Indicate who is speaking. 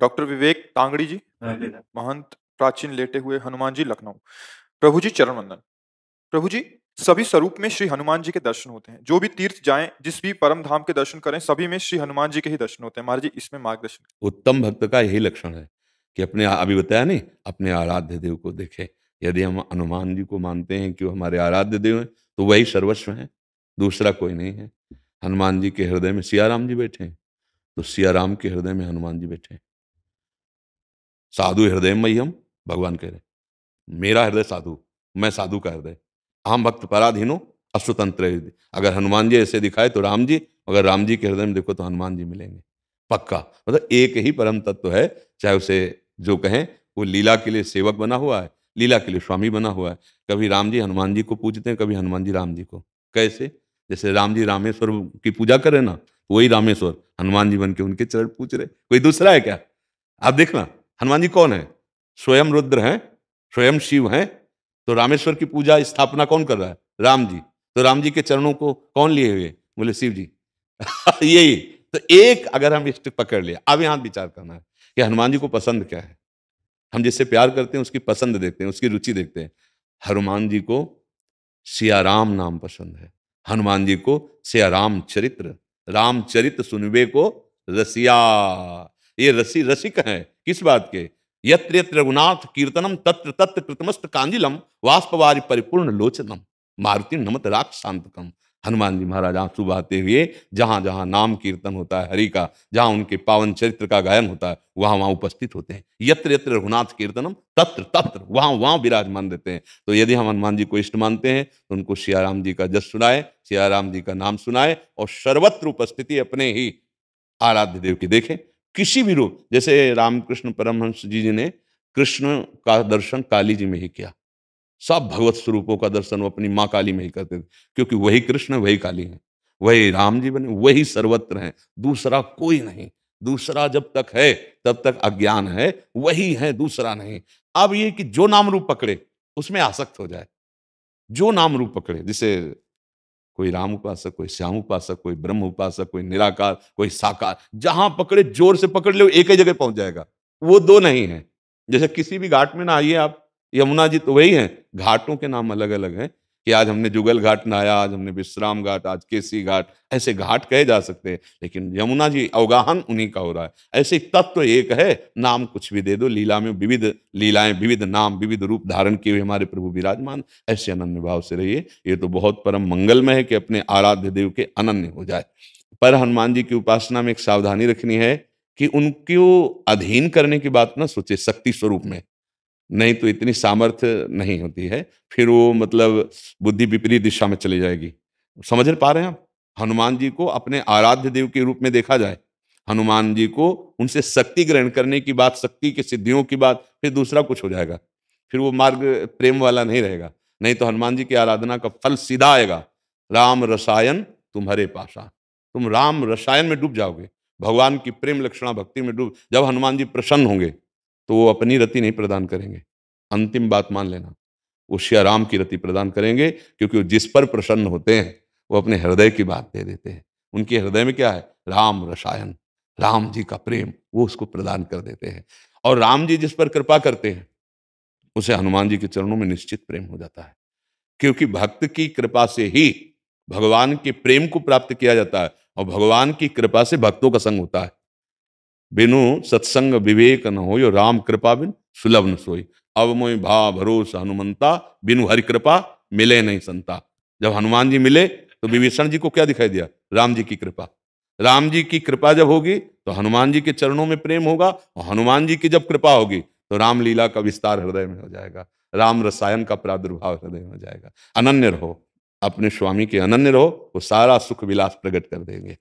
Speaker 1: doctor विवेक तांगड़ी हाँ जी महंत प्राचीन लेटे हुए हनुमान जी लखनऊ प्रभु जी चरण वंदन प्रभु जी सभी स्वरूप में श्री हनुमान जी के दर्शन होते हैं जो भी तीर्थ जाए जिस भी परम धाम के दर्शन करें सभी में श्री हनुमान जी के ही दर्शन होते हैं महाराज जी इसमें मार्गदर्शन उत्तम भक्त का यही लक्षण है कि अपने अभी बताया नहीं अपने आराध्य देव को देखे यदि हम हनुमान जी को मानते हैं कि वो हमारे आराध्य देव हैं तो वही सर्वस्व हैं दूसरा कोई नहीं है हनुमान जी के हृदय में सियाराम जी बैठे हैं तो सियाराम के हृदय में हनुमान जी बैठे हैं साधु हृदय मई हम भगवान कह रहे मेरा हृदय साधु मैं साधु का हृदय हम भक्त पराधीनो अश्वतंत्र अगर हनुमान जी ऐसे दिखाए तो राम जी अगर राम जी के हृदय में देखो तो हनुमान जी मिलेंगे पक्का मतलब एक ही परम तत्व है चाहे उसे जो कहें वो लीला के लिए सेवक बना हुआ है लीला के लिए स्वामी बना हुआ है कभी राम जी हनुमान जी को पूजते हैं कभी हनुमान जी राम जी को कैसे जैसे राम जी रामेश्वर की पूजा करें ना तो वही रामेश्वर हनुमान जी बन के उनके चरण पूछ रहे कोई दूसरा है क्या आप देखना हनुमान जी कौन है स्वयं रुद्र हैं स्वयं शिव हैं तो रामेश्वर की पूजा स्थापना कौन कर रहा है राम जी तो राम जी के चरणों को कौन लिए हुए बोले शिव जी यही तो एक अगर हम इष्ट पकड़ लिया अब यहां विचार करना है कि हनुमान जी को पसंद क्या है हम जिससे प्यार करते हैं उसकी पसंद देखते हैं उसकी रुचि देखते हैं हनुमान जी को सियाराम नाम पसंद है हनुमान जी को सियाराम चरित्र रामचरित सुनबे को रसिया ये रसी रसिक है किस बात के यत्र यत्र रघुनाथ कीर्तनम तत्र तत्र कृतमस्त कांजिलम वाष्पवारी परिपूर्ण लोचनम मारुति नमत राक्ष शांतकम हनुमान जी महाराज आंसू बहाते हुए जहां जहां नाम कीर्तन होता है हरि का जहां उनके पावन चरित्र का गायन होता है वहां वहां उपस्थित होते हैं यत्र यत्र रघुनाथ कीर्तनम तत्र तत्र वहां वहां विराजमान देते हैं तो यदि हम हनुमान जी को इष्ट मानते हैं तो उनको सियाराम जी का जस सुनाए सियाराम जी का नाम सुनाए और सर्वत्र उपस्थिति अपने ही आराध्य देव की देखें किसी भी रूप जैसे रामकृष्ण परमहंस जी जी ने कृष्ण का दर्शन काली जी में ही किया सब भगवत स्वरूपों का दर्शन वो अपनी माँ काली में ही करते थे क्योंकि वही कृष्ण वही काली हैं वही राम जी बने वही सर्वत्र हैं दूसरा कोई नहीं दूसरा जब तक है तब तक अज्ञान है वही है दूसरा नहीं अब ये कि जो नाम रूप पकड़े उसमें आसक्त हो जाए जो नाम रूप पकड़े जिसे कोई राम उपासक कोई श्याम उपासक कोई ब्रह्म उपासक कोई निराकार कोई साकार जहां पकड़े जोर से पकड़ ले एक ही जगह पहुंच जाएगा वो दो नहीं है जैसे किसी भी घाट में ना आइए आप यमुना जी तो वही है घाटों के नाम अलग अलग हैं कि आज हमने जुगल घाट नहाया आज हमने विश्राम घाट आज केसी घाट ऐसे घाट कहे जा सकते हैं लेकिन यमुना जी अवगाहन उन्हीं का हो रहा है ऐसे तत्व तो एक है नाम कुछ भी दे दो लीला में विविध लीलाएं विविध नाम विविध रूप धारण किए हुए हमारे प्रभु विराजमान ऐसे अनन्य भाव से रहिए ये तो बहुत परम मंगलमय है कि अपने आराध्य देव के अनन्य हो जाए पर हनुमान जी की उपासना में एक सावधानी रखनी है कि उनको अधीन करने की बात ना सोचे शक्ति स्वरूप में नहीं तो इतनी सामर्थ्य नहीं होती है फिर वो मतलब बुद्धि विपरीत दिशा में चली जाएगी समझ पा रहे हैं आप हनुमान जी को अपने आराध्य देव के रूप में देखा जाए हनुमान जी को उनसे शक्ति ग्रहण करने की बात शक्ति की सिद्धियों की बात फिर दूसरा कुछ हो जाएगा फिर वो मार्ग प्रेम वाला नहीं रहेगा नहीं तो हनुमान जी की आराधना का फल सीधा आएगा राम रसायन तुम्हारे पासा तुम राम रसायन में डूब जाओगे भगवान की प्रेम लक्षणा भक्ति में डूब जब हनुमान जी प्रसन्न होंगे तो वो अपनी रति नहीं प्रदान करेंगे अंतिम बात मान लेना वो राम की रति प्रदान करेंगे क्योंकि वो जिस पर प्रसन्न होते हैं वो अपने हृदय की बात दे देते हैं उनके हृदय में क्या है राम रसायन राम जी का प्रेम वो उसको प्रदान कर देते हैं और राम जी जिस पर कृपा करते हैं उसे हनुमान जी के चरणों में निश्चित प्रेम हो जाता है क्योंकि भक्त की कृपा से ही भगवान के प्रेम को प्राप्त किया जाता है और भगवान की कृपा से भक्तों का संग होता है बिनु सत्संग विवेक न हो यो राम कृपा बिन सुलभ न सोई अब मोई भा भरोस हनुमंता बिनु हरि कृपा मिले नहीं संता जब हनुमान जी मिले तो विभीषण जी को क्या दिखाई दिया राम जी की कृपा राम जी की कृपा जब होगी तो हनुमान जी के चरणों में प्रेम होगा और हनुमान जी की जब कृपा होगी तो रामलीला का विस्तार हृदय में हो जाएगा राम रसायन का प्रादुर्भाव हृदय में हो जाएगा अनन्य रहो अपने स्वामी के अनन्य रहो वो सारा सुख विलास प्रकट कर देंगे